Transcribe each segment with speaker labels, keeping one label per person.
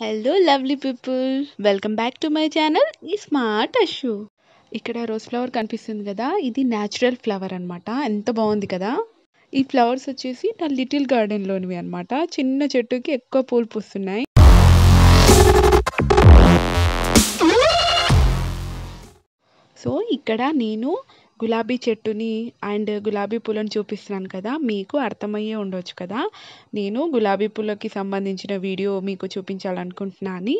Speaker 1: hello lovely people welcome back to my channel ఈ smart Ashu ఇక్కడ rose flower కనిపిస్తుంది కదా ఇది న్యాచురల్ ఫ్లవర్ అనమాట ఎంత బాగుంది కదా ఈ ఫ్లవర్స్ వచ్చేసి నా లిటిల్ గార్డెన్లోనివి అనమాట చిన్న చెట్టుకి ఎక్కువ పూలు పూస్తున్నాయి సో ఇక్కడ నేను గులాబీ చెట్టుని అండ్ గులాబీ పూలను చూపిస్తున్నాను కదా మీకు అర్థమయ్యే ఉండొచ్చు కదా నేను గులాబీ పూలకి సంబంధించిన వీడియో మీకు చూపించాలనుకుంటున్నాను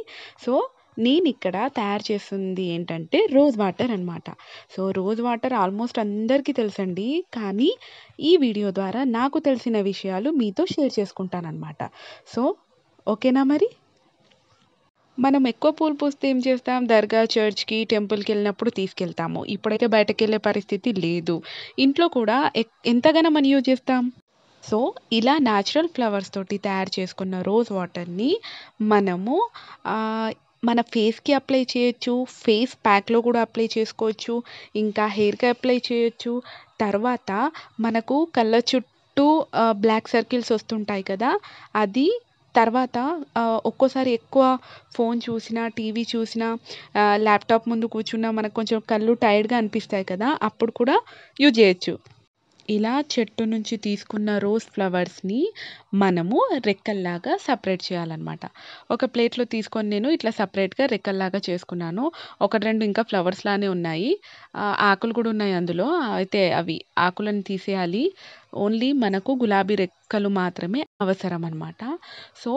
Speaker 1: సో నేను ఇక్కడ తయారు చేస్తుంది ఏంటంటే రోజ్ వాటర్ అనమాట సో రోజ్ వాటర్ ఆల్మోస్ట్ అందరికీ తెలుసండి కానీ ఈ వీడియో ద్వారా నాకు తెలిసిన విషయాలు మీతో షేర్ అనమాట సో ఓకేనా మరి మనం ఎక్కువ పూలు పూస్తే ఏం చేస్తాం దర్గా చర్చ్కి టెంపుల్కి వెళ్ళినప్పుడు తీసుకెళ్తాము ఇప్పుడైతే బయటకు వెళ్ళే పరిస్థితి లేదు ఇంట్లో కూడా ఎంతగానో మనం యూజ్ చేస్తాం సో ఇలా న్యాచురల్ ఫ్లవర్స్ తోటి తయారు చేసుకున్న రోజ్ వాటర్ని మనము మన ఫేస్కి అప్లై చేయొచ్చు ఫేస్ ప్యాక్లో కూడా అప్లై చేసుకోవచ్చు ఇంకా హెయిర్కి అప్లై చేయొచ్చు తర్వాత మనకు కళ్ళ చుట్టూ బ్లాక్ సర్కిల్స్ వస్తుంటాయి కదా అది తర్వాత ఒక్కోసారి ఎక్కువ ఫోన్ చూసినా టీవీ చూసినా ల్యాప్టాప్ ముందు కూర్చున్నా మనకు కొంచెం కళ్ళు టైర్డ్గా అనిపిస్తాయి కదా అప్పుడు కూడా యూజ్ చేయొచ్చు ఇలా చెట్టు నుంచి తీసుకున్న రోజ్ ఫ్లవర్స్ని మనము రెక్కల్లాగా సపరేట్ చేయాలన్నమాట ఒక ప్లేట్లో తీసుకొని నేను ఇట్లా సపరేట్గా రెక్కల్లాగా చేసుకున్నాను ఒకటి రెండు ఇంకా ఫ్లవర్స్ లానే ఉన్నాయి ఆకులు కూడా ఉన్నాయి అందులో అయితే అవి ఆకులను తీసేయాలి ఓన్లీ మనకు గులాబీ రెక్కలు మాత్రమే అవసరం అనమాట సో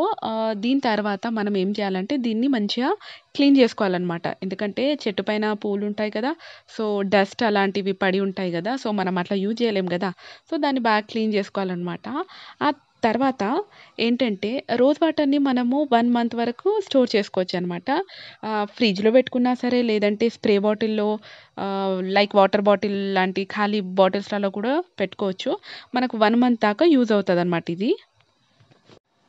Speaker 1: దీని తర్వాత మనం ఏం చేయాలంటే దీన్ని మంచిగా క్లీన్ చేసుకోవాలన్నమాట ఎందుకంటే చెట్టు పైన పూలు ఉంటాయి కదా సో డస్ట్ అలాంటివి పడి ఉంటాయి కదా సో మనం అట్లా యూజ్ చేయలేం కదా సో దాన్ని బాగా క్లీన్ చేసుకోవాలన్నమాట తర్వాత ఏంటంటే రోజ్ వాటర్ని మనము వన్ మంత్ వరకు స్టోర్ చేసుకోవచ్చు అనమాట ఫ్రిడ్జ్లో పెట్టుకున్నా సరే లేదంటే స్ప్రే బాటిల్లో లైక్ వాటర్ బాటిల్ లాంటి ఖాళీ బాటిల్స్లలో కూడా పెట్టుకోవచ్చు మనకు వన్ మంత్ దాకా యూజ్ అవుతుంది అనమాట ఇది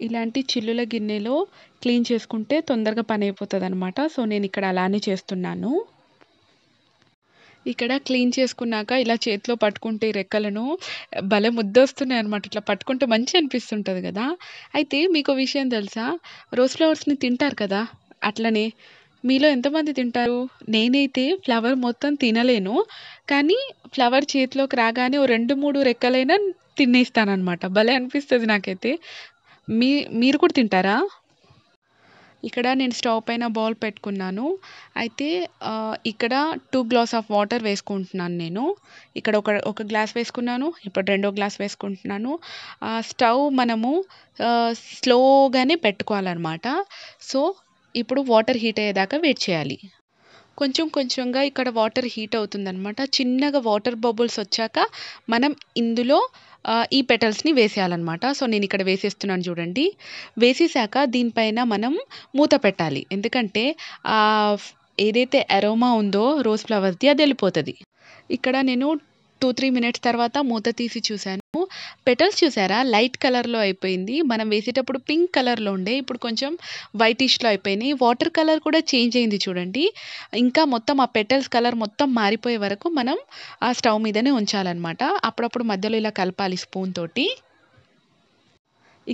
Speaker 1: ఇలాంటి చిల్లుల గిన్నెలో క్లీన్ చేసుకుంటే తొందరగా పని అయిపోతుంది అనమాట సో నేను ఇక్కడ అలానే చేస్తున్నాను ఇక్కడ క్లీన్ చేసుకున్నాక ఇలా చేతిలో పట్టుకుంటే రెక్కలను భలే ముద్దొస్తున్నాయి అనమాట ఇట్లా పట్టుకుంటే మంచి అనిపిస్తుంటుంది కదా అయితే మీకు విషయం తెలుసా రోజ్ ఫ్లవర్స్ని తింటారు కదా అట్లనే మీలో ఎంతమంది తింటారు నేనైతే ఫ్లవర్ మొత్తం తినలేను కానీ ఫ్లవర్ చేతిలోకి రాగానే ఓ రెండు మూడు రెక్కలైనా అనమాట భలే అనిపిస్తుంది నాకైతే మీ మీరు కూడా తింటారా ఇక్కడ నేను స్టవ్ పైన బౌల్ పెట్టుకున్నాను అయితే ఇక్కడ టూ గ్లాస్ ఆఫ్ వాటర్ వేసుకుంటున్నాను నేను ఇక్కడ ఒక ఒక గ్లాస్ వేసుకున్నాను ఇప్పుడు రెండో గ్లాస్ వేసుకుంటున్నాను స్టవ్ మనము స్లోగానే పెట్టుకోవాలన్నమాట సో ఇప్పుడు వాటర్ హీట్ అయ్యేదాకా వెయిట్ చేయాలి కొంచెం కొంచెంగా ఇక్కడ వాటర్ హీట్ అవుతుందన్నమాట చిన్నగా వాటర్ బబుల్స్ వచ్చాక మనం ఇందులో ఈ పెటల్స్ని వేసేయాలన్నమాట సో నేను ఇక్కడ వేసేస్తున్నాను చూడండి వేసేసాక దీనిపైన మనం మూత పెట్టాలి ఎందుకంటే ఏదైతే అరోమా ఉందో రోజ్ ఫ్లవర్ది అది వెళ్ళిపోతుంది ఇక్కడ నేను టూ త్రీ మినిట్స్ తర్వాత మూత తీసి చూశాను పెటల్స్ చూసారా లైట్ కలర్లో అయిపోయింది మనం వేసేటప్పుడు పింక్ కలర్లో ఉండే ఇప్పుడు కొంచెం వైటిష్లో అయిపోయినాయి వాటర్ కలర్ కూడా చేంజ్ అయింది చూడండి ఇంకా మొత్తం ఆ పెటల్స్ కలర్ మొత్తం మారిపోయే వరకు మనం ఆ స్టవ్ మీదనే ఉంచాలన్నమాట అప్పుడప్పుడు మధ్యలో ఇలా కలపాలి స్పూన్ తోటి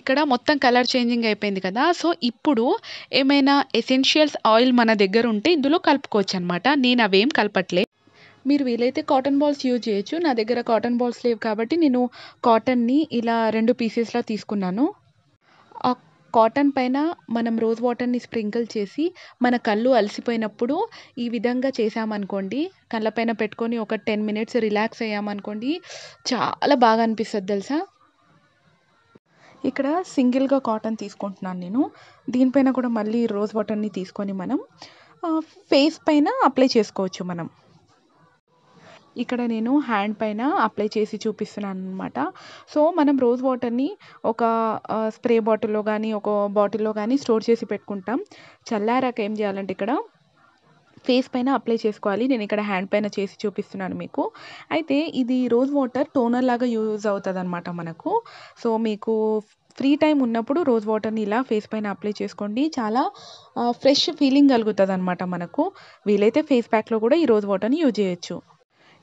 Speaker 1: ఇక్కడ మొత్తం కలర్ చేంజింగ్ అయిపోయింది కదా సో ఇప్పుడు ఏమైనా ఎసెన్షియల్స్ ఆయిల్ మన దగ్గర ఉంటే ఇందులో కలుపుకోవచ్చు అనమాట నేను అవేం కలపట్లేదు మీరు వీలైతే కాటన్ బాల్స్ యూజ్ చేయొచ్చు నా దగ్గర కాటన్ బాల్స్ లేవు కాబట్టి నేను కాటన్ని ఇలా రెండు పీసెస్లా తీసుకున్నాను ఆ కాటన్ పైన మనం రోజ్ వాటర్ని స్ప్రింకిల్ చేసి మన కళ్ళు అలసిపోయినప్పుడు ఈ విధంగా చేసామనుకోండి కళ్ళపైన పెట్టుకొని ఒక టెన్ మినిట్స్ రిలాక్స్ అయ్యామనుకోండి చాలా బాగా అనిపిస్తుంది తెలుసా ఇక్కడ సింగిల్గా కాటన్ తీసుకుంటున్నాను నేను దీనిపైన కూడా మళ్ళీ రోజ్ వాటర్ని తీసుకొని మనం ఫేస్ పైన అప్లై చేసుకోవచ్చు మనం ఇక్కడ నేను హ్యాండ్ పైన అప్లై చేసి చూపిస్తున్నాను అనమాట సో మనం రోజ్ వాటర్ని ఒక స్ప్రే బాటిల్లో కానీ ఒక బాటిల్లో కానీ స్టోర్ చేసి పెట్టుకుంటాం చల్లారాక ఏం చేయాలంటే ఇక్కడ ఫేస్ పైన అప్లై చేసుకోవాలి నేను ఇక్కడ హ్యాండ్ పైన చేసి చూపిస్తున్నాను మీకు అయితే ఇది రోజ్ వాటర్ టోనర్ లాగా యూజ్ అవుతుంది అనమాట మనకు సో మీకు ఫ్రీ టైం ఉన్నప్పుడు రోజ్ వాటర్ని ఇలా ఫేస్ పైన అప్లై చేసుకోండి చాలా ఫ్రెష్ ఫీలింగ్ కలుగుతుంది అనమాట మనకు వీలైతే ఫేస్ ప్యాక్లో కూడా ఈ రోజ్ వాటర్ని యూజ్ చేయొచ్చు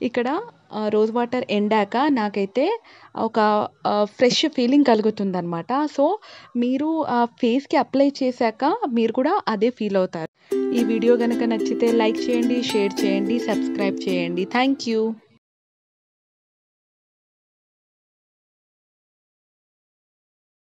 Speaker 1: ఇక్కడ రోజ్ వాటర్ ఎండాక నాకైతే ఒక ఫ్రెష్ ఫీలింగ్ కలుగుతుంది అనమాట సో మీరు ఆ ఫేస్కి అప్లై చేశాక మీరు కూడా అదే ఫీల్ అవుతారు ఈ వీడియో కనుక నచ్చితే లైక్ చేయండి షేర్ చేయండి సబ్స్క్రైబ్ చేయండి థ్యాంక్ యూ